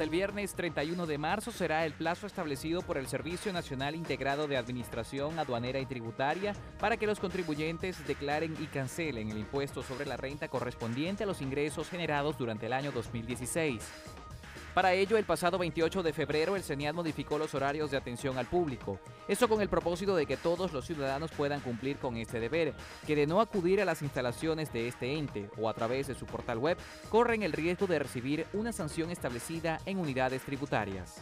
el viernes 31 de marzo será el plazo establecido por el Servicio Nacional Integrado de Administración Aduanera y Tributaria para que los contribuyentes declaren y cancelen el impuesto sobre la renta correspondiente a los ingresos generados durante el año 2016. Para ello, el pasado 28 de febrero, el CENIAT modificó los horarios de atención al público. Eso con el propósito de que todos los ciudadanos puedan cumplir con este deber, que de no acudir a las instalaciones de este ente o a través de su portal web, corren el riesgo de recibir una sanción establecida en unidades tributarias.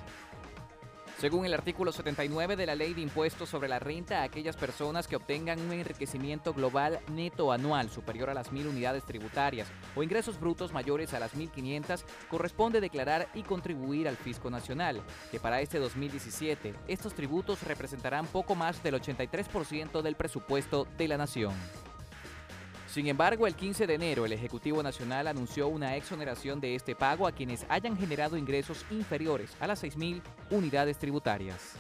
Según el artículo 79 de la Ley de Impuestos sobre la Renta, aquellas personas que obtengan un enriquecimiento global neto anual superior a las 1.000 unidades tributarias o ingresos brutos mayores a las 1.500 corresponde declarar y contribuir al Fisco Nacional, que para este 2017 estos tributos representarán poco más del 83% del presupuesto de la Nación. Sin embargo, el 15 de enero el Ejecutivo Nacional anunció una exoneración de este pago a quienes hayan generado ingresos inferiores a las 6.000 unidades tributarias.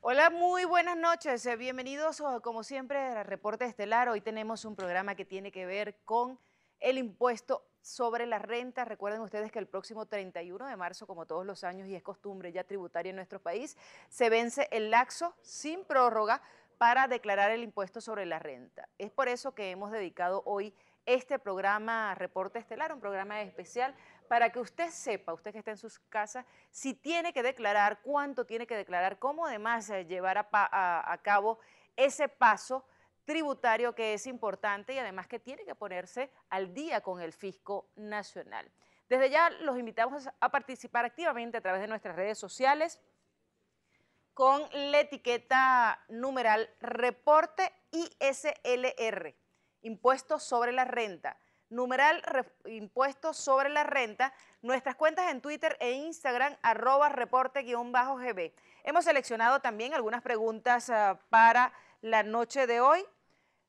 Hola, muy buenas noches. Eh, bienvenidos, oh, como siempre, a Reporte Estelar. Hoy tenemos un programa que tiene que ver con el impuesto sobre la renta. Recuerden ustedes que el próximo 31 de marzo, como todos los años y es costumbre ya tributaria en nuestro país, se vence el laxo sin prórroga para declarar el impuesto sobre la renta. Es por eso que hemos dedicado hoy este programa Reporte Estelar, un programa especial para que usted sepa, usted que está en sus casas, si tiene que declarar, cuánto tiene que declarar, cómo además eh, llevar a, a cabo ese paso tributario que es importante y además que tiene que ponerse al día con el fisco nacional. Desde ya los invitamos a participar activamente a través de nuestras redes sociales con la etiqueta numeral reporte ISLR, Impuesto sobre la renta. Numeral Impuesto sobre la renta, nuestras cuentas en Twitter e Instagram, arroba reporte-gb. Hemos seleccionado también algunas preguntas ah, para la noche de hoy,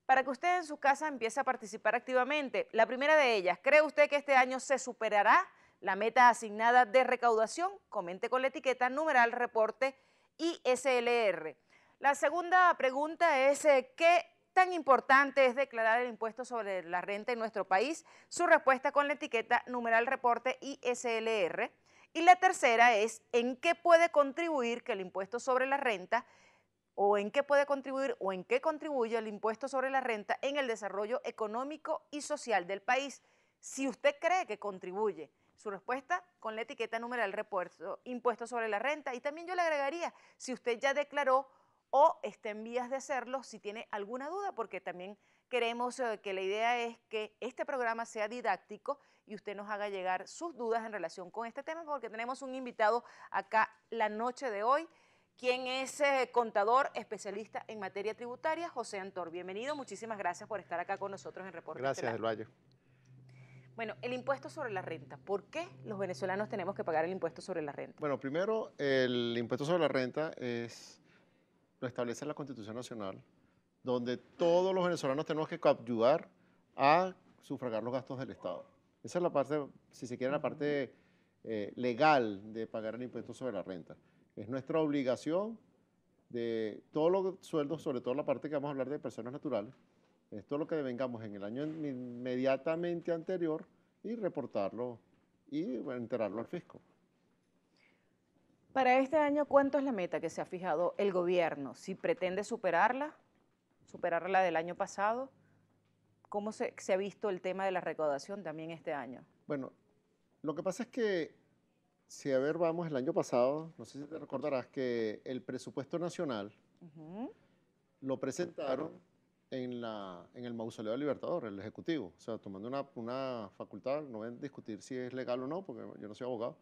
para que usted en su casa empiece a participar activamente. La primera de ellas, ¿cree usted que este año se superará la meta asignada de recaudación? Comente con la etiqueta numeral reporte ISLR. La segunda pregunta es, eh, ¿qué tan importante es declarar el impuesto sobre la renta en nuestro país? Su respuesta con la etiqueta numeral reporte ISLR. Y la tercera es, ¿en qué puede contribuir que el impuesto sobre la renta o en qué puede contribuir o en qué contribuye el impuesto sobre la renta en el desarrollo económico y social del país? Si usted cree que contribuye. Su respuesta con la etiqueta numeral repuesto, impuesto sobre la renta. Y también yo le agregaría, si usted ya declaró o está en vías de hacerlo, si tiene alguna duda, porque también queremos eh, que la idea es que este programa sea didáctico y usted nos haga llegar sus dudas en relación con este tema, porque tenemos un invitado acá la noche de hoy, quien es eh, contador especialista en materia tributaria, José Antor. Bienvenido, muchísimas gracias por estar acá con nosotros en Reporte. Gracias, valle. Bueno, el impuesto sobre la renta. ¿Por qué los venezolanos tenemos que pagar el impuesto sobre la renta? Bueno, primero, el impuesto sobre la renta es lo establece la Constitución Nacional, donde todos los venezolanos tenemos que ayudar a sufragar los gastos del Estado. Esa es la parte, si se quiere, la parte eh, legal de pagar el impuesto sobre la renta. Es nuestra obligación de todos los sueldos, sobre todo la parte que vamos a hablar de personas naturales, es lo que devengamos en el año inmediatamente anterior y reportarlo y enterarlo al fisco. Para este año, ¿cuánto es la meta que se ha fijado el gobierno? Si pretende superarla, superarla del año pasado, ¿cómo se, ha visto el tema de la recaudación también este año? Bueno, lo que pasa es que si a ver vamos el año pasado, no sé si te recordarás que el presupuesto nacional lo presentaron en, el mausoleo del Libertador, el Ejecutivo. O sea, tomando una, facultad, no ven discutir si es legal o no, porque yo no soy abogado.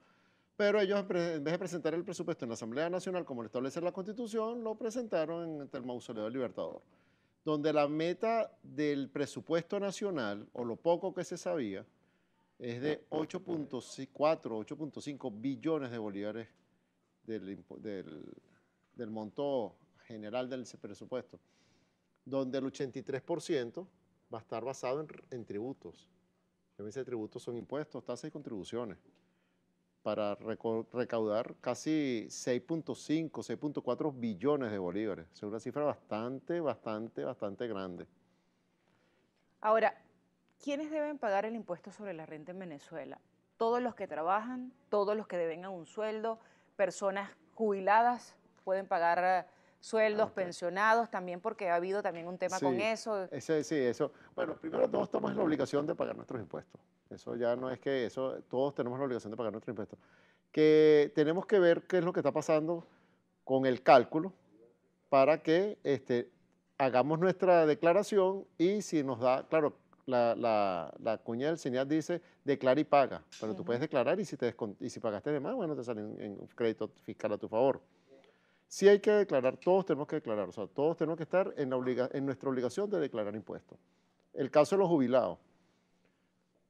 Pero ellos, en vez de presentar el presupuesto en la Asamblea Nacional, como lo establece la Constitución, lo presentaron en el Mausoleo del Libertador, donde la meta del presupuesto nacional, o lo poco que se sabía, es de 8.4, ah, 8.5 pues, billones de bolívares del, del monto general del presupuesto donde el 83% va a estar basado en, tributos. tributos. me dice tributos son impuestos, tasas y contribuciones. Para recaudar casi 6.5, 6.4 billones de bolívares. Es una cifra bastante, bastante, bastante grande. Ahora, ¿quiénes deben pagar el impuesto sobre la renta en Venezuela? ¿Todos los que trabajan? ¿Todos los que deben a un sueldo? ¿Personas jubiladas pueden pagar Ah, sueldos, pensionados, también porque ha habido también un tema con eso. Ese, sí, eso. Bueno, primero todos estamos en la obligación de pagar nuestros impuestos. Eso ya no es que eso, todos tenemos la obligación de pagar nuestros impuestos. Que tenemos que ver qué es lo que está pasando con el cálculo para que este, hagamos nuestra declaración y si nos da, claro, la, la, la cuña del señal dice declara y paga, pero tú puedes declarar y si, te y si pagaste de más, bueno, te sale en, un crédito fiscal a tu favor. Si hay que declarar, todos tenemos que declarar, o sea, todos tenemos que estar en, nuestra obligación de declarar impuestos. El caso de los jubilados.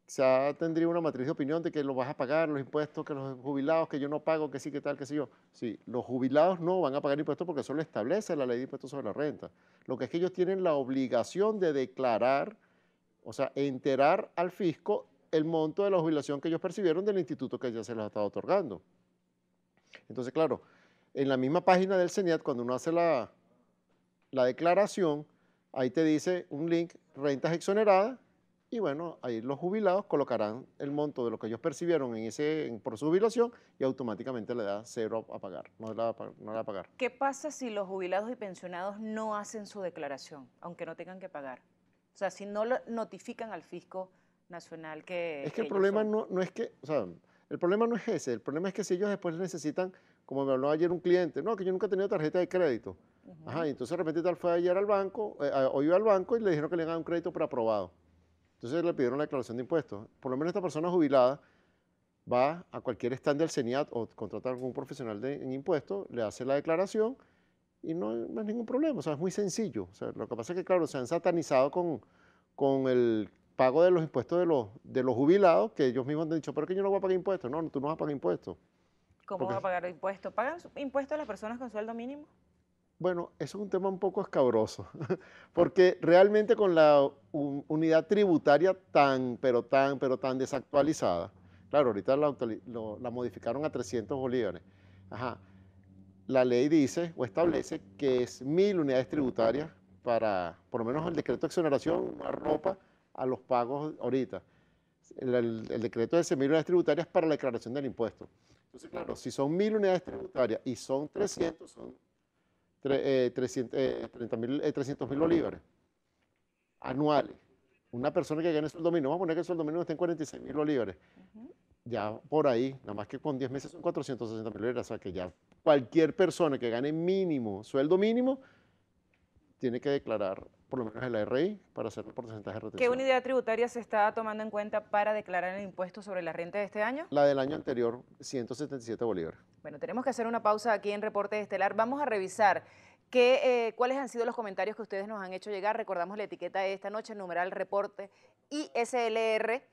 sea, tendría una matriz de opinión de que los vas a pagar, los impuestos, que los jubilados, que yo no pago, que sí, que tal, que sí yo. Sí, los jubilados no van a pagar impuestos porque eso lo establece la ley de impuestos sobre la renta. Lo que es que ellos tienen la obligación de declarar, o sea, enterar al fisco el monto de la jubilación que ellos percibieron del instituto que ya se les ha estado otorgando. Entonces, claro, en la misma página del CENIAT, cuando uno hace la, la declaración, ahí te dice un link, rentas exoneradas, y bueno, ahí los jubilados colocarán el monto de lo que ellos percibieron por su jubilación y automáticamente le da cero a pagar, no le a pagar. ¿Qué pasa si los jubilados y pensionados no hacen su declaración, aunque no tengan que pagar? O sea, si no lo notifican al fisco nacional que... Es que, el problema no, no, es que, o sea, el problema no es ese, el problema es que si ellos después necesitan como me habló ayer un cliente, no, que yo nunca he tenido tarjeta de crédito. Ajá, entonces de repente tal fue ayer al banco, eh, o iba al banco y le dijeron que le dar un crédito preaprobado. Entonces le pidieron la declaración de impuestos. Por lo menos esta persona jubilada va a cualquier stand del CENIAT o contrata a algún profesional de, en impuestos, le hace la declaración y no, es ningún problema. O sea, es muy sencillo. lo que pasa es que, claro, se han satanizado con, con el pago de los impuestos de los, de los jubilados, que ellos mismos han dicho, pero que yo no voy a pagar impuestos. no tú no vas a pagar impuestos. ¿Cómo va a pagar impuestos? ¿Pagan impuestos las personas con sueldo mínimo? Bueno, eso es un tema un poco escabroso, porque realmente con la unidad tributaria tan, pero tan, pero tan desactualizada, claro, ahorita la, modificaron a 300 bolívares, Ajá. la ley dice o establece que es mil unidades tributarias para, por lo menos el decreto de exoneración ropa a los pagos ahorita. El, decreto de mil unidades tributarias para la declaración del impuesto. Entonces, claro, si son mil unidades tributarias y son 300, son 300 eh, eh, eh, mil bolívares anuales. Una persona que gane sueldo mínimo, vamos a poner que el sueldo mínimo esté en 46 mil bolívares. Ya por ahí, nada más que con 10 meses son 460 mil bolívares. O sea que ya cualquier persona que gane mínimo, sueldo mínimo, tiene que declarar por lo menos el RI para hacer el porcentaje de retención. ¿Qué unidad tributaria se está tomando en cuenta para declarar el impuesto sobre la renta de este año? La del año anterior, 177 bolívares. Bueno, tenemos que hacer una pausa aquí en Reporte Estelar. Vamos a revisar que, eh, cuáles han sido los comentarios que ustedes nos han hecho llegar. Recordamos la etiqueta de esta noche, el numeral reporte ISLR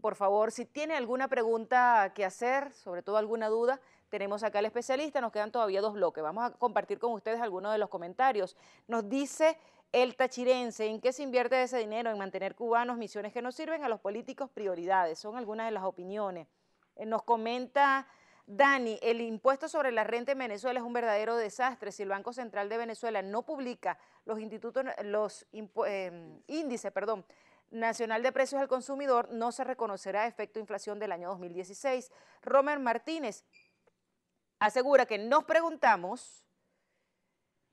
por favor, si tiene alguna pregunta que hacer, sobre todo alguna duda, tenemos acá al especialista, nos quedan todavía dos bloques. Vamos a compartir con ustedes algunos de los comentarios. Nos dice el tachirense, ¿en qué se invierte ese dinero? En mantener cubanos, misiones que no sirven a los políticos, prioridades. Son algunas de las opiniones. Eh, nos comenta Dani, el impuesto sobre la renta en Venezuela es un verdadero desastre. Si el Banco Central de Venezuela no publica los, institutos, los eh, índices perdón, Nacional de Precios al Consumidor no se reconocerá efecto inflación del año 2016. Romer Martínez asegura que nos preguntamos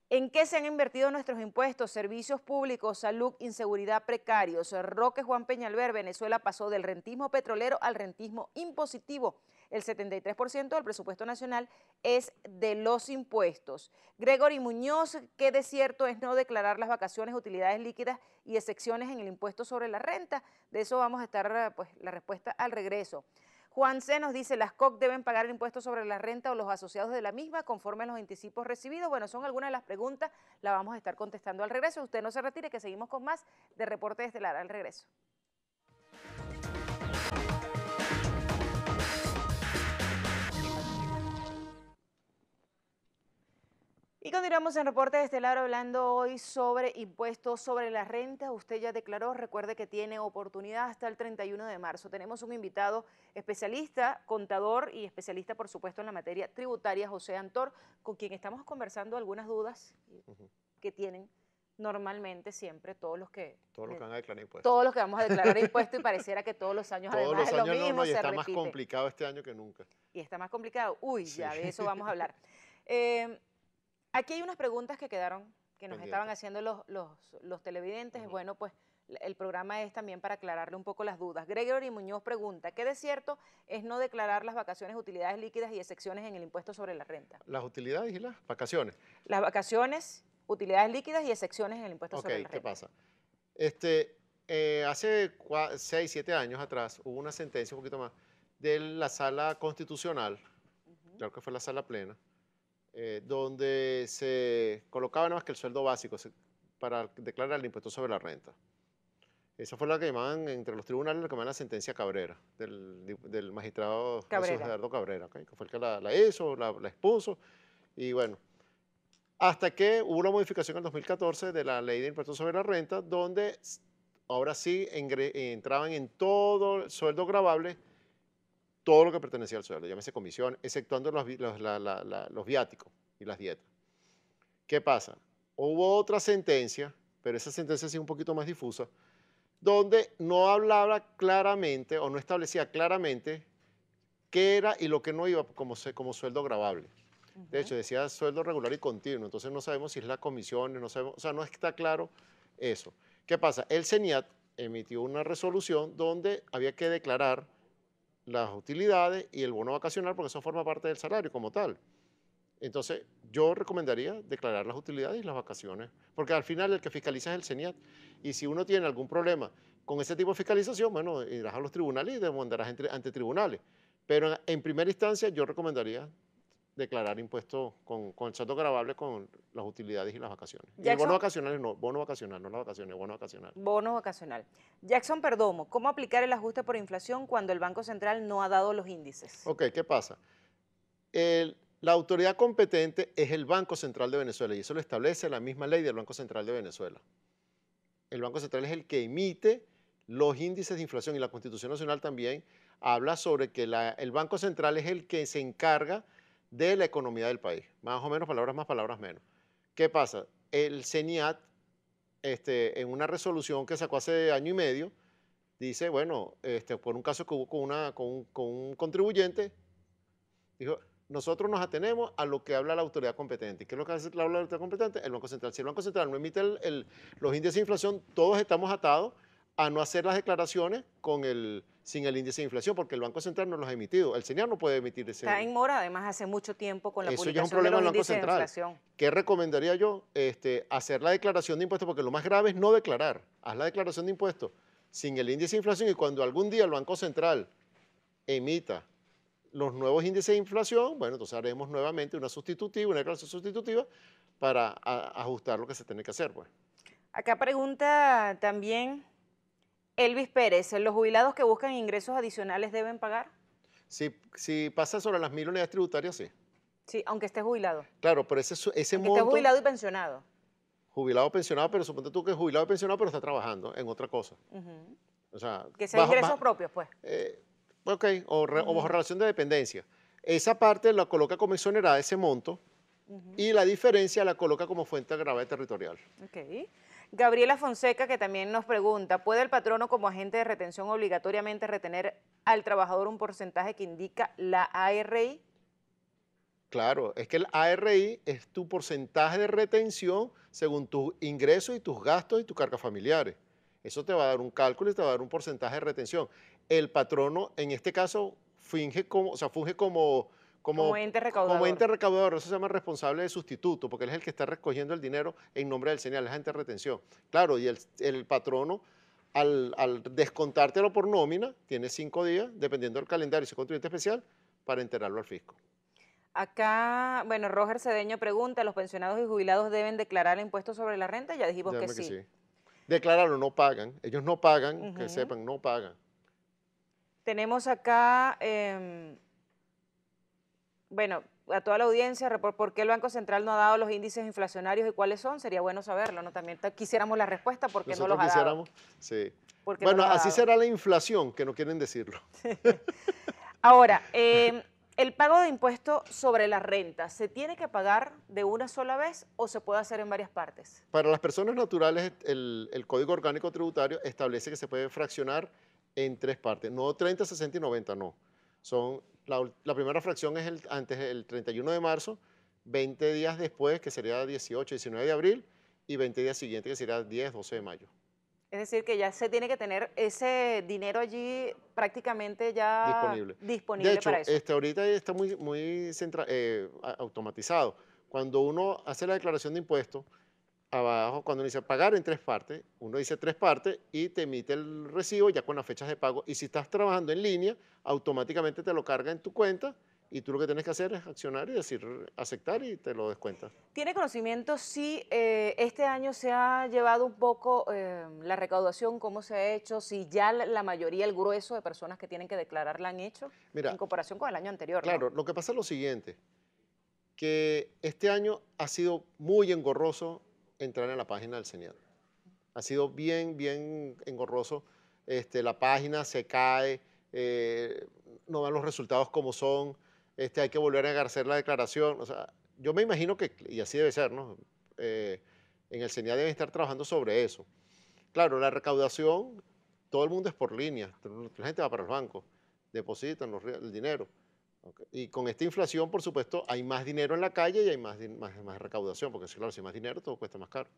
en qué se han invertido nuestros impuestos, servicios públicos, salud, inseguridad precarios. Roque Juan Peñalver, Venezuela pasó del rentismo petrolero al rentismo impositivo el 73% del presupuesto nacional es de los impuestos. Gregory Muñoz, ¿qué de cierto es no declarar las vacaciones, utilidades líquidas y excepciones en el impuesto sobre la renta? De eso vamos a estar, eh, pues, la respuesta al regreso. Juan C. nos dice, las COC deben pagar el impuesto sobre la renta o los asociados de la misma conforme a los anticipos recibidos. Bueno, son algunas de las preguntas, la vamos a estar contestando al regreso. Usted no se retire, que seguimos con más de Reporte Estelar al regreso. Y continuamos en Reporte Estelar hablando hoy sobre impuestos sobre la renta. Usted ya declaró, recuerde que tiene oportunidad hasta el 31 de marzo. Tenemos un invitado especialista, contador y especialista, por supuesto, en la materia tributaria, José Antor, con quien estamos conversando algunas dudas que tienen normalmente siempre todos los que todos los eh, que van a declarar impuestos todos los que vamos a declarar impuestos y pareciera que todos los años además es lo mismo no, no, y está más complicado este año que nunca y está más complicado uy ya de eso vamos a hablar eh, Aquí hay unas preguntas que quedaron, que nos estaban haciendo los, los, televidentes. Bueno, pues el programa es también para aclararle un poco las dudas. Gregory Muñoz pregunta, ¿qué de cierto es no declarar las vacaciones, utilidades líquidas y excepciones en el impuesto sobre la renta? Las utilidades y las vacaciones. Las vacaciones, utilidades líquidas y excepciones en el impuesto sobre la renta. Ok, ¿qué pasa? Este, eh, hace 6, 7 años atrás hubo una sentencia un poquito más de la sala constitucional, creo que fue la sala plena, eh, donde se colocaba nada más que el sueldo básico para declarar el impuesto sobre la renta. Esa fue la que llamaban entre los tribunales la que llamaban la sentencia Cabrera, del, magistrado Gerardo Cabrera, que fue el que la, hizo, la, expuso, y bueno. Hasta que hubo una modificación en 2014 de la ley de impuesto sobre la renta, donde ahora sí entraban en todo el sueldo gravable todo lo que pertenecía al sueldo, llámese comisión, exceptuando los, viáticos y las dietas. ¿Qué pasa? Hubo otra sentencia, pero esa sentencia es un poquito más difusa, donde no hablaba claramente o no establecía claramente qué era y lo que no iba como, como sueldo grabable. De hecho, decía sueldo regular y continuo, entonces no sabemos si es la comisión, no sabemos, o sea, no está claro eso. ¿Qué pasa? El CENIAT emitió una resolución donde había que declarar las utilidades y el bono vacacional, porque eso forma parte del salario como tal. Entonces, yo recomendaría declarar las utilidades y las vacaciones, porque al final el que fiscaliza es el CENIAT. Y si uno tiene algún problema con ese tipo de fiscalización, bueno, irás a los tribunales y demandarás ante tribunales. Pero en primera instancia, yo recomendaría declarar impuestos con, con saldo grabable con las utilidades y las vacaciones. el bono vacacional no, bono vacacional, no las vacaciones, bono vacacional. Bono vacacional. Jackson Perdomo, ¿cómo aplicar el ajuste por inflación cuando el Banco Central no ha dado los índices? Ok, ¿qué pasa? la autoridad competente es el Banco Central de Venezuela y eso lo establece la misma ley del Banco Central de Venezuela. El Banco Central es el que emite los índices de inflación y la Constitución Nacional también habla sobre que el Banco Central es el que se encarga de la economía del país. Más o menos, palabras más, palabras menos. ¿Qué pasa? El CENIAT, este, en una resolución que sacó hace año y medio, dice, bueno, este, por un caso que hubo con, una, con, un, con un contribuyente, dijo, nosotros nos atenemos a lo que habla la autoridad competente. ¿Qué es lo que hace la autoridad competente? El Banco Central. Si el Banco Central no emite el, el, los índices de inflación, todos estamos atados a no hacer las declaraciones con el, sin el índice de inflación, porque el Banco Central no los ha emitido. El señor no puede emitir ese. Está en mora, además, hace mucho tiempo con la Eso ya es un problema del Banco Central. ¿Qué recomendaría yo? Este, hacer la declaración de impuestos, porque lo más grave es no declarar. Haz la declaración de impuestos sin el índice de inflación y cuando algún día el Banco Central emita los nuevos índices de inflación, bueno, entonces haremos nuevamente una sustitutiva, una declaración sustitutiva para ajustar lo que se tiene que hacer. Pues. Acá pregunta también Elvis Pérez, ¿los jubilados que buscan ingresos adicionales deben pagar? Si, pasa sobre las mil unidades tributarias, sí. Sí, aunque esté jubilado. Claro, pero ese, ese monto... Esté jubilado y pensionado. Jubilado, pensionado, pero suponte tú que es jubilado y pensionado, pero está trabajando en otra cosa. O sea... Que ingresos propios, pues. Eh, ok, o, bajo relación de dependencia. Esa parte la coloca como exonerada, ese monto, y la diferencia la coloca como fuente grave territorial. Ok. Gabriela Fonseca, que también nos pregunta, ¿puede el patrono como agente de retención obligatoriamente retener al trabajador un porcentaje que indica la ARI? Claro, es que el ARI es tu porcentaje de retención según tus ingresos y tus gastos y tus cargas familiares. Eso te va a dar un cálculo y te va a dar un porcentaje de retención. El patrono, en este caso, finge como, o sea, funge como como, ente recaudador. Como ente recaudador, eso se llama responsable de sustituto, porque él es el que está recogiendo el dinero en nombre del señal, es gente de retención. Claro, y el, patrono, al, descontártelo por nómina, tiene cinco días, dependiendo del calendario y su contribuyente especial, para enterarlo al fisco. Acá, bueno, Roger Cedeño pregunta, ¿los pensionados y jubilados deben declarar impuestos sobre la renta? Ya dijimos que, sí. Declararlo, no pagan. Ellos no pagan, que sepan, no pagan. Tenemos acá... Em, bueno, a toda la audiencia, ¿por qué el Banco Central no ha dado los índices inflacionarios y cuáles son? Sería bueno saberlo, ¿no? También quisiéramos la respuesta, porque no los ha Sí. Bueno, así será la inflación, que no quieren decirlo. Ahora, em, el pago de impuestos sobre la renta, ¿se tiene que pagar de una sola vez o se puede hacer en varias partes? Para las personas naturales, el, el Código Orgánico Tributario establece que se puede fraccionar en tres partes, no 30, 60 y 90, no. Son la, primera fracción es el, antes del 31 de marzo, 20 días después, que sería 18, 19 de abril, y 20 días siguientes, que sería 10, 12 de mayo. Es decir, que ya se tiene que tener ese dinero allí prácticamente ya disponible, de hecho, este, ahorita está muy, muy eh, automatizado. Cuando uno hace la declaración de impuestos, abajo, cuando uno dice pagar en tres partes, uno dice tres partes y te emite el recibo ya con las fechas de pago. Y si estás trabajando en línea, automáticamente te lo carga en tu cuenta y tú lo que tienes que hacer es accionar y decir aceptar y te lo descuenta. ¿Tiene conocimiento si eh, este año se ha llevado un poco eh, la recaudación, cómo se ha hecho, si ya la mayoría, el grueso de personas que tienen que declarar la han hecho en comparación con el año anterior? Claro, lo que pasa es lo siguiente, que este año ha sido muy engorroso entrar en la página del CENIAD, Ha sido bien, bien engorroso. Este, la página se cae, eh, no dan los resultados como son, este, hay que volver a hacer la declaración. O sea, yo me imagino que, y así debe ser, eh, en el CENIA deben estar trabajando sobre eso. Claro, la recaudación, todo el mundo es por línea, la gente va para los bancos depositan el dinero. Y con esta inflación, por supuesto, hay más dinero en la calle y hay más, más, más recaudación, porque si, claro, si hay más dinero, todo cuesta más caro.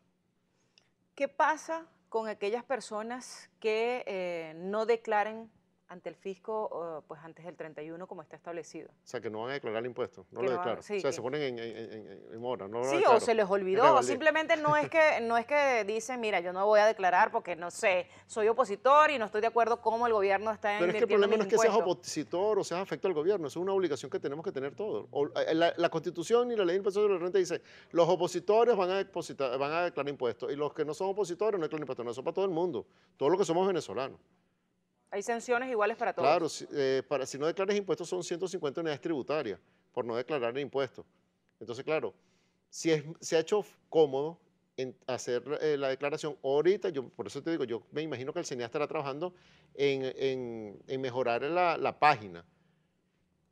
¿Qué pasa con aquellas personas que eh, no declaren ante el fisco pues antes del 31 como está establecido. O sea, que no van a declarar el impuesto, no lo declaran. o sea, se ponen en, mora, no lo Sí, o se les olvidó, o simplemente no es, que, no es que dicen, mira, yo no voy a declarar porque, no sé, soy opositor y no estoy de acuerdo cómo el gobierno está en Pero es que el problema no es que seas opositor o seas afecto al gobierno, es una obligación que tenemos que tener todos. Eh, eh, la, Constitución y la ley de impuestos de la renta dice, los opositores van a, van a declarar impuestos y los que no son opositores no declaran impuestos, no, eso para todo el mundo, todos los que somos venezolanos. Hay sanciones iguales para todos. Claro, si, eh, no declaras impuestos son 150 unidades tributarias por no declarar impuestos. Entonces, claro, si es, se ha hecho cómodo hacer eh, la declaración ahorita, yo por eso te digo, yo me imagino que el CENIA estará trabajando en, mejorar la, la, página.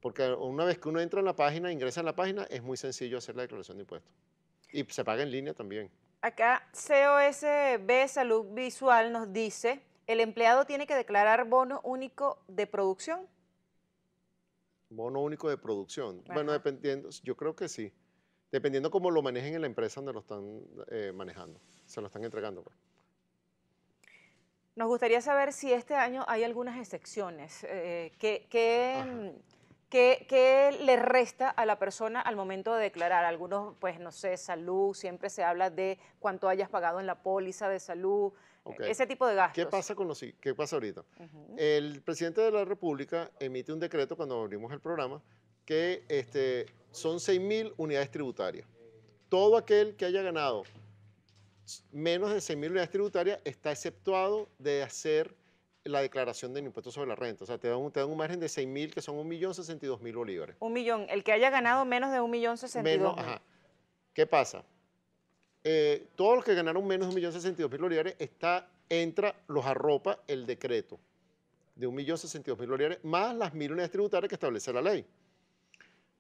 Porque una vez que uno entra en la página, ingresa en la página, es muy sencillo hacer la declaración de impuestos. Y se paga en línea también. Acá COSB Salud Visual nos dice el empleado tiene que declarar bono único de producción. Bono único de producción. Bueno, dependiendo, yo creo que sí. Dependiendo cómo lo manejen en la empresa donde lo están eh, manejando, se lo están entregando. Pues. Nos gustaría saber si este año hay algunas excepciones. Eh, que, ¿qué, le resta a la persona al momento de declarar? Algunos, pues no sé, salud, siempre se habla de cuánto hayas pagado en la póliza de salud, ese tipo de gastos. ¿Qué pasa, con los, qué pasa ahorita? El presidente de la República emite un decreto cuando abrimos el programa que este, son 6.000 unidades tributarias. Todo aquel que haya ganado menos de 6.000 unidades tributarias está exceptuado de hacer la declaración del impuesto sobre la renta. O sea, te dan un, te un margen de 6.000 que son 1.062.000 bolívares. Un millón. El que haya ganado menos de 1.062.000. ¿Qué pasa? Eh, todos los que ganaron menos de 1.062.000 bolívares está, entra, los arropa el decreto de 1.062.000 bolívares más las mil unidades tributarias que establece la ley.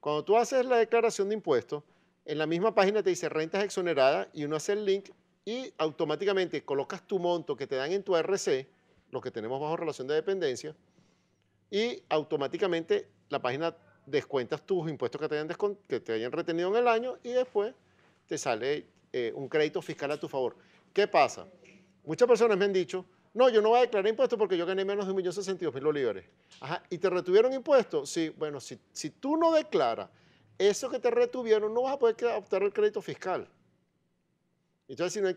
Cuando tú haces la declaración de impuestos, en la misma página te dice rentas exoneradas y uno hace el link y automáticamente colocas tu monto que te dan en tu RC, lo que tenemos bajo relación de dependencia, y automáticamente la página descuentas tus impuestos que que te hayan retenido en el año y después te sale eh, un crédito fiscal a tu favor. ¿Qué pasa? Muchas personas me han dicho, no, yo no voy a declarar impuestos porque yo gané menos de 1.062.000 bolívares. Ajá, ¿y te retuvieron impuestos? Sí, bueno, si, si tú no declaras eso que te retuvieron, no vas a poder optar el crédito fiscal. Entonces, si no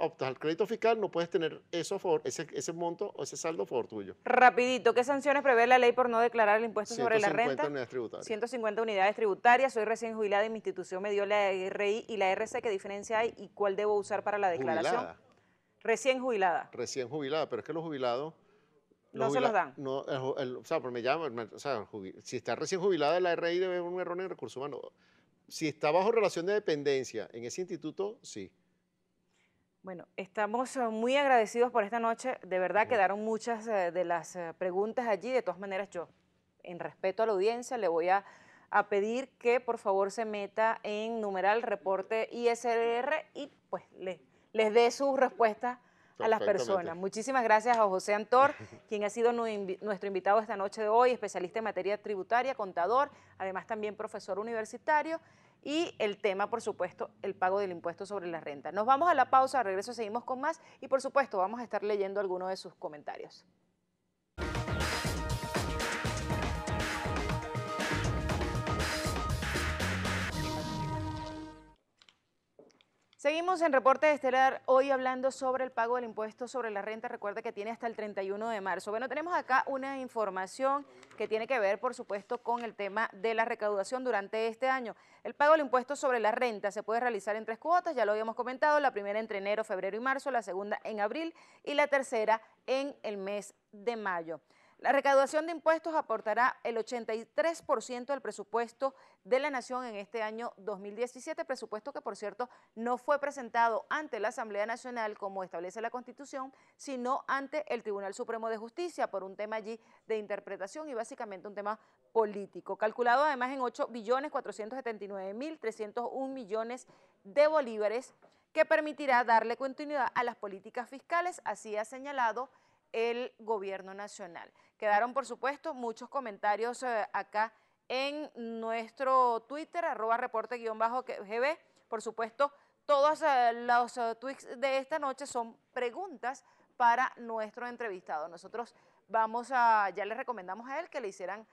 optas al crédito fiscal, no puedes tener eso ese, ese monto o ese saldo favor tuyo. Rapidito, ¿qué sanciones prevé la ley por no declarar el impuesto sobre la renta? 150 unidades tributarias. 150 unidades tributarias. Soy recién jubilada y mi institución me dio la RI y la RC. ¿Qué diferencia hay y cuál debo usar para la declaración? Recién jubilada. Recién jubilada, pero es que los jubilados... no se los dan. o sea, me o sea, si está recién jubilada, la RI debe un error en el recurso humano. Si está bajo relación de dependencia en ese instituto, sí. Bueno, estamos ah, muy agradecidos por esta noche. De verdad quedaron muchas eh, de las eh, preguntas allí. De todas maneras, yo, en respeto a la audiencia, le voy a, a pedir que por favor se meta en numeral reporte ISDR y pues les dé sus respuestas a las personas. Muchísimas gracias a José Antor, quien ha sido nuestro invitado esta noche de hoy, especialista en materia tributaria, contador, además también profesor universitario y el tema, por supuesto, el pago del impuesto sobre la renta. Nos vamos a la pausa, a regreso seguimos con más y, por supuesto, vamos a estar leyendo algunos de sus comentarios. Seguimos en Reporte Estelar hoy hablando sobre el pago del impuesto sobre la renta. Recuerda que tiene hasta el 31 de marzo. Bueno, tenemos acá una información que tiene que ver, por supuesto, con el tema de la recaudación durante este año. El pago del impuesto sobre la renta se puede realizar en tres cuotas, ya lo habíamos comentado, la primera entre enero, febrero y marzo, la segunda en abril y la tercera en el mes de mayo. La recaudación de impuestos aportará el 83% del presupuesto de la Nación en este año 2017, presupuesto que, por cierto, no fue presentado ante la Asamblea Nacional como establece la Constitución, sino ante el Tribunal Supremo de Justicia por un tema allí de interpretación y básicamente un tema político, calculado además en 8.479.301 millones de bolívares, que permitirá darle continuidad a las políticas fiscales, así ha señalado el gobierno nacional. Quedaron, por supuesto, muchos comentarios eh, acá en nuestro Twitter, arroba reporte-gb. Por supuesto, todos eh, los eh, tweets de esta noche son preguntas para nuestro entrevistado. Nosotros vamos a, ya le recomendamos a él que le hicieran,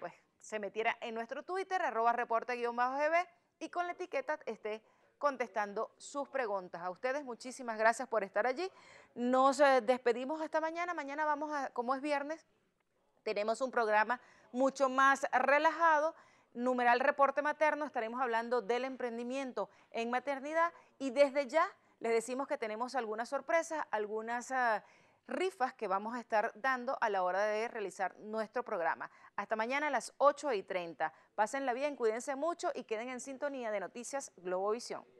pues, se metiera en nuestro Twitter, arroba reporte-gb y con la etiqueta esté contestando sus preguntas. A ustedes muchísimas gracias por estar allí. Nos eh, despedimos hasta mañana. Mañana vamos a, como es viernes, tenemos un programa mucho más relajado. Numeral Reporte Materno, estaremos hablando del emprendimiento en maternidad y desde ya les decimos que tenemos algunas sorpresas, algunas... Ah, rifas que vamos a estar dando a la hora de realizar nuestro programa. Hasta mañana a las 8 y 30. la bien, cuídense mucho y queden en sintonía de Noticias Globovisión.